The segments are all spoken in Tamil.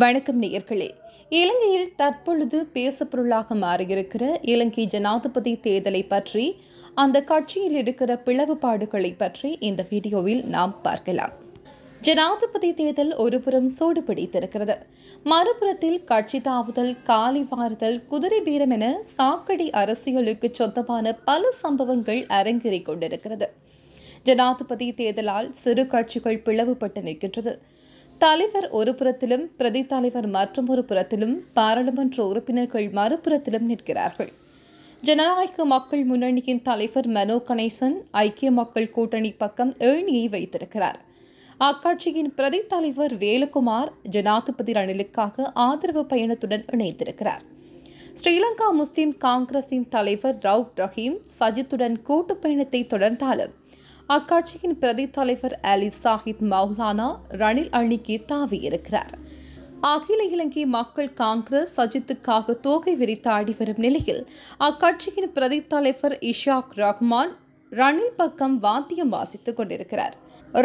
வணக்கம் நேயர்களே இலங்கையில் தற்பொழுது பேசப்பொருளாக மாறியிருக்கிற இலங்கை ஜனாதிபதி தேர்தலை பற்றி அந்த கட்சியில் இருக்கிற பிளவுபாடுகளை பற்றி இந்த வீடியோவில் நாம் பார்க்கலாம் ஜனாதிபதி தேர்தல் ஒருபுறம் சூடு பிடித்திருக்கிறது மறுபுறத்தில் கட்சி தாவுதல் காலி வாறுதல் குதிரை பீரம் என சாக்கடி அரசியலுக்கு சொந்தமான பல சம்பவங்கள் அரங்கேறிக் கொண்டிருக்கிறது ஜனாதிபதி தேர்தலால் சிறு கட்சிகள் பிளவுபட்டு நிற்கின்றது தலைவர் ஒரு புறத்திலும் பிரதி தலைவர் மற்றும் ஒரு புறத்திலும் பாராளுமன்ற உறுப்பினர்கள் மறுபுறத்திலும் நிற்கிறார்கள் ஜனநாயக மக்கள் முன்னணியின் தலைவர் மனோ கணேசன் ஐக்கிய மக்கள் கூட்டணி பக்கம் ஏணியை வைத்திருக்கிறார் அக்கட்சியின் பிரதி தலைவர் வேலுகுமார் ஜனாதிபதி ரணிலுக்காக ஆதரவு பயணத்துடன் இணைந்திருக்கிறார் ஸ்ரீலங்கா முஸ்லிம் காங்கிரஸின் தலைவர் ரவுப் ரஹீம் சஜித்துடன் கூட்டு பயணத்தை தொடர்ந்தாலும் அக்கட்சியின் பிரதி தலைவர் அலி சாஹித் மௌலானா ரணில் அணிக்கு தாவியிருக்கிறார் அகில இலங்கை மக்கள் காங்கிரஸ் சஜித்துக்காக தோகை விரித்தாடி வரும் நிலையில் அக்கட்சியின் பிரதி தலைவர் இஷாக் ரஹ்மான் ரணில் பக்கம் வாத்தியம் வாசித்துக் கொண்டிருக்கிறார்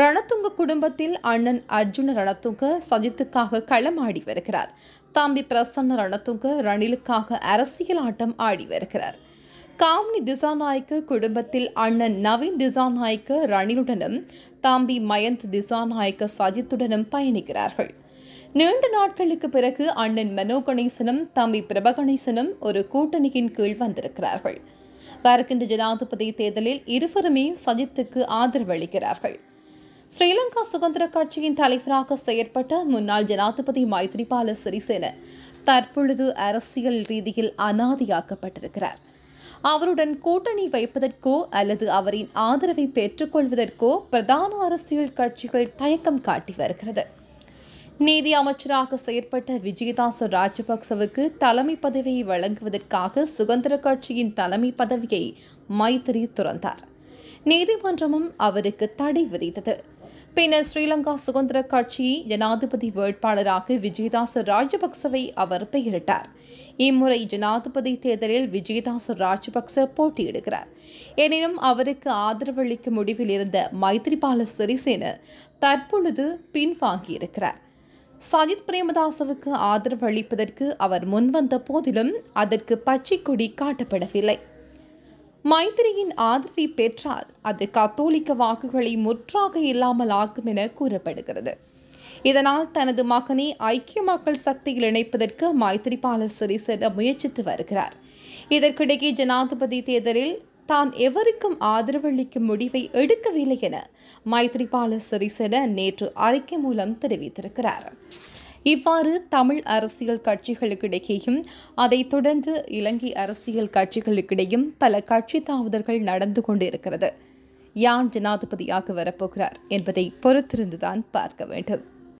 ரணத்துங்க குடும்பத்தில் அண்ணன் அர்ஜுன ரணத்துங்க சஜித்துக்காக களமாடி வருகிறார் தம்பி பிரசன்ன ரணத்துங்க ரணிலுக்காக அரசியல் ஆட்டம் ஆடி வருகிறார் காம்னி திசாநாயக்க குடும்பத்தில் அண்ணன் நவீன் திசாநாயக்க ரணிலுடனும் தம்பி மயந்த் திசாநாயக்க சஜித்துடனும் பயணிக்கிறார்கள் நீண்ட நாட்களுக்கு பிறகு அண்ணன் மனோ கணேசனும் தம்பி பிரபகணேசனும் ஒரு கூட்டணியின் கீழ் வந்திருக்கிறார்கள் வருகின்ற ஜனாதிபதி தேர்தலில் இருவருமே சஜித்துக்கு ஆதரவு அளிக்கிறார்கள் ஸ்ரீலங்கா சுதந்திர கட்சியின் தலைவராக செயற்பட்ட முன்னாள் ஜனாதிபதி மைத்ரிபால சிறிசேன தற்பொழுது அரசியல் ரீதியில் அனாதியாக்கப்பட்டிருக்கிறார் அவருடன் கூட்டணி வைப்பதற்கோ அல்லது அவரின் ஆதரவை பெற்றுக்கொள்வதற்கோ பிரதான அரசியல் கட்சிகள் தயக்கம் காட்டி வருகிறது நீதி அமைச்சராக செயற்பட்ட விஜயதாச ராஜபக்சவுக்கு தலைமை பதவியை வழங்குவதற்காக சுதந்திர கட்சியின் தலைமை பதவியை மைத்திரி துறந்தார் நீதிமன்றமும் அவருக்கு தடை விதித்தது பின்னர் ஸ்ரீலங்கா சுதந்திர கட்சி ஜனாதிபதி வேட்பாளராக விஜயதாச ராஜபக்சவை அவர் பெயரிட்டார் இம்முறை ஜனாதிபதி தேர்தலில் விஜயதாச ராஜபக்ச போட்டியிடுகிறார் எனினும் அவருக்கு ஆதரவளிக்க முடிவில் இருந்த மைத்ரிபால சிறிசேன தற்பொழுது பின்வாங்கியிருக்கிறார் சஜித் பிரேமதாசவுக்கு ஆதரவு அளிப்பதற்கு அவர் முன்வந்த போதிலும் அதற்கு பச்சை கொடி காட்டப்படவில்லை மைத்திரியின் ஆதரவை பெற்றால் அது கத்தோலிக்க வாக்குகளை முற்றாக இல்லாமல் ஆக்கும் என கூறப்படுகிறது இதனால் தனது மகனை ஐக்கிய மக்கள் சக்தியில் இணைப்பதற்கு மைத்திரிபால சிறிசேன முயற்சித்து வருகிறார் இதற்கிடையே ஜனாதிபதி தேர்தலில் தான் எவருக்கும் ஆதரவளிக்கும் முடிவை எடுக்கவில்லை என மைத்ரிபால சிறிசென நேற்று அறிக்கை மூலம் தெரிவித்திருக்கிறார் இவ்வாறு தமிழ் அரசியல் கட்சிகளுக்கிடையேயும் அதைத் தொடர்ந்து இலங்கை அரசியல் கட்சிகளுக்கிடையும் பல கட்சி தாவுதல்கள் நடந்து கொண்டிருக்கிறது யார் ஜனாதிபதியாக வரப்போகிறார் என்பதை பொறுத்திருந்துதான் பார்க்க வேண்டும்